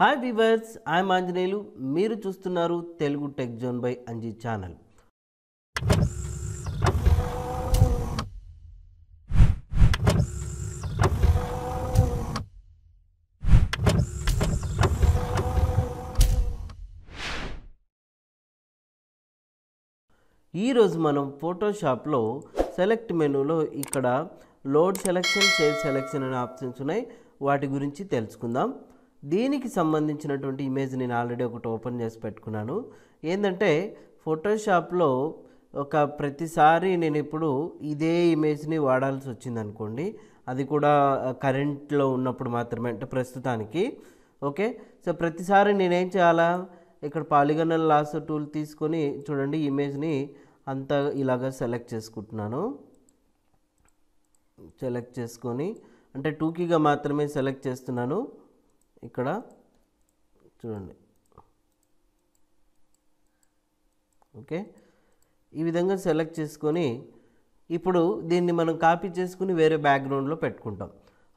hi viewers I'm Anjaneyulu మీరు చూస్తున్నారు Telugu tech zone by Anji channel ఈరోజు మనం ఫోటోషాప్లో సెలెక్ట్ మెనూలో ఇక్కడ లోడ్ సెలెక్షన్ సేవ్ సెలెక్షన్ అనే ఆప్షన్స్ ఉన్నాయి వాటి గురించి తెలుసుకుందాం దీనికి సంబంధించినటువంటి ఇమేజ్ నేను ఆల్రెడీ ఒకటి ఓపెన్ చేసి పెట్టుకున్నాను ఏంటంటే ఫోటోషాప్లో ఒక ప్రతిసారి నేను ఇప్పుడు ఇదే ఇమేజ్ని వాడాల్సి వచ్చింది అనుకోండి అది కూడా కరెంట్లో ఉన్నప్పుడు మాత్రమే అంటే ప్రస్తుతానికి ఓకే సో ప్రతిసారి నేనేం చేయాలా ఇక్కడ పాలిగనల్ లాస్ టూల్ తీసుకొని చూడండి ఇమేజ్ని అంతా ఇలాగ సెలెక్ట్ చేసుకుంటున్నాను సెలెక్ట్ చేసుకొని అంటే టూకీగా మాత్రమే సెలెక్ట్ చేస్తున్నాను ఇక్కడ చూడండి ఓకే ఈ విధంగా సెలెక్ట్ చేసుకొని ఇప్పుడు దీన్ని మనం కాపీ చేసుకుని వేరే బ్యాక్గ్రౌండ్లో పెట్టుకుంటాం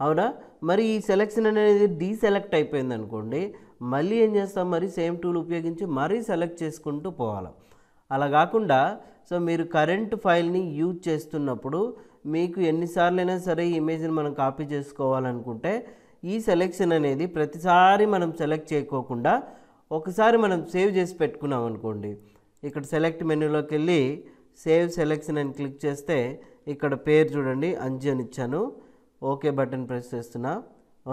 అవునా మరి ఈ సెలెక్షన్ అనేది డీసెలెక్ట్ అయిపోయింది అనుకోండి మళ్ళీ ఏం చేస్తాం మరి సేమ్ టూల్ ఉపయోగించి మరీ సెలెక్ట్ చేసుకుంటూ పోవాలి అలా కాకుండా సో మీరు కరెంట్ ఫైల్ని యూజ్ చేస్తున్నప్పుడు మీకు ఎన్నిసార్లైనా సరే ఇమేజ్ని మనం కాపీ చేసుకోవాలనుకుంటే ఈ సెలెక్షన్ అనేది ప్రతిసారి మనం సెలెక్ట్ చేయకోకుండా ఒకసారి మనం సేవ్ చేసి పెట్టుకున్నాం అనుకోండి ఇక్కడ సెలెక్ట్ మెనూలోకి వెళ్ళి సేవ్ సెలెక్షన్ అని క్లిక్ చేస్తే ఇక్కడ పేరు చూడండి అంజు అని ఇచ్చాను ఓకే బటన్ ప్రెస్ చేస్తున్నా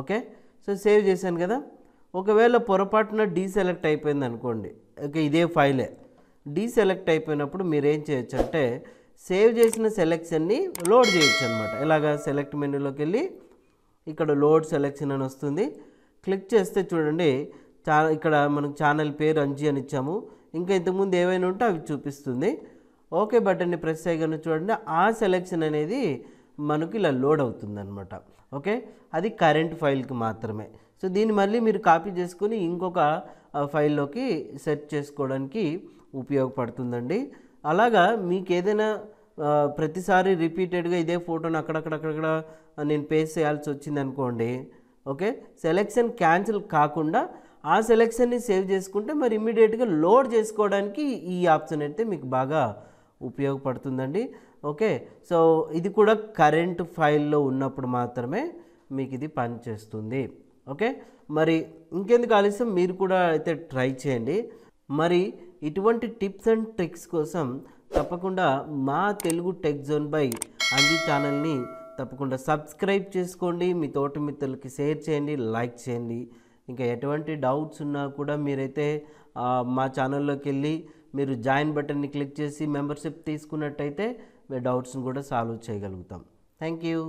ఓకే సో సేవ్ చేశాను కదా ఒకవేళ పొరపాటున డీసెలెక్ట్ అయిపోయింది అనుకోండి ఓకే ఇదే ఫైలే డీసెలెక్ట్ అయిపోయినప్పుడు మీరు ఏం చేయొచ్చు అంటే సేవ్ చేసిన సెలెక్షన్ని లోడ్ చేయొచ్చు అనమాట ఇలాగా సెలెక్ట్ మెనూలోకి వెళ్ళి ఇక్కడ లోడ్ సెలెక్షన్ అని వస్తుంది క్లిక్ చేస్తే చూడండి చా ఇక్కడ మనకు ఛానల్ పేరు అంజి అని ఇచ్చాము ఇంకా ఇంతకుముందు ఏవైనా ఉంటే అవి చూపిస్తుంది ఓకే బటన్ని ప్రెస్ చేయగానే చూడండి ఆ సెలెక్షన్ అనేది మనకి ఇలా లోడ్ అవుతుంది అనమాట ఓకే అది కరెంట్ ఫైల్కి మాత్రమే సో దీన్ని మళ్ళీ మీరు కాపీ చేసుకుని ఇంకొక ఫైల్లోకి సెట్ చేసుకోవడానికి ఉపయోగపడుతుందండి అలాగా మీకు ఏదైనా ప్రతిసారి రిపీటెడ్గా ఇదే ఫోటోని అక్కడక్కడక్కడ నేను పేస్ట్ చేయాల్సి వచ్చింది అనుకోండి ఓకే సెలెక్షన్ క్యాన్సిల్ కాకుండా ఆ సెలెక్షన్ని సేవ్ చేసుకుంటే మరి ఇమ్మీడియట్గా లోడ్ చేసుకోవడానికి ఈ ఆప్షన్ అయితే మీకు బాగా ఉపయోగపడుతుందండి ఓకే సో ఇది కూడా కరెంట్ ఫైల్లో ఉన్నప్పుడు మాత్రమే మీకు ఇది పనిచేస్తుంది ఓకే మరి ఇంకెందుకు ఆలస్యం మీరు కూడా అయితే ట్రై చేయండి మరి ఇటువంటి టిప్స్ అండ్ ట్రిక్స్ కోసం తప్పకుండా మా Telugu tech zone by Anji ఛానల్ని తప్పకుండా సబ్స్క్రైబ్ చేసుకోండి మీ తోటి మిత్రులకి షేర్ చేయండి లైక్ చేయండి ఇంకా ఎటువంటి డౌట్స్ ఉన్నా కూడా మీరైతే మా ఛానల్లోకి వెళ్ళి మీరు జాయిన్ బటన్ని క్లిక్ చేసి మెంబర్షిప్ తీసుకున్నట్టయితే మీ డౌట్స్ని కూడా సాల్వ్ చేయగలుగుతాం థ్యాంక్ యూ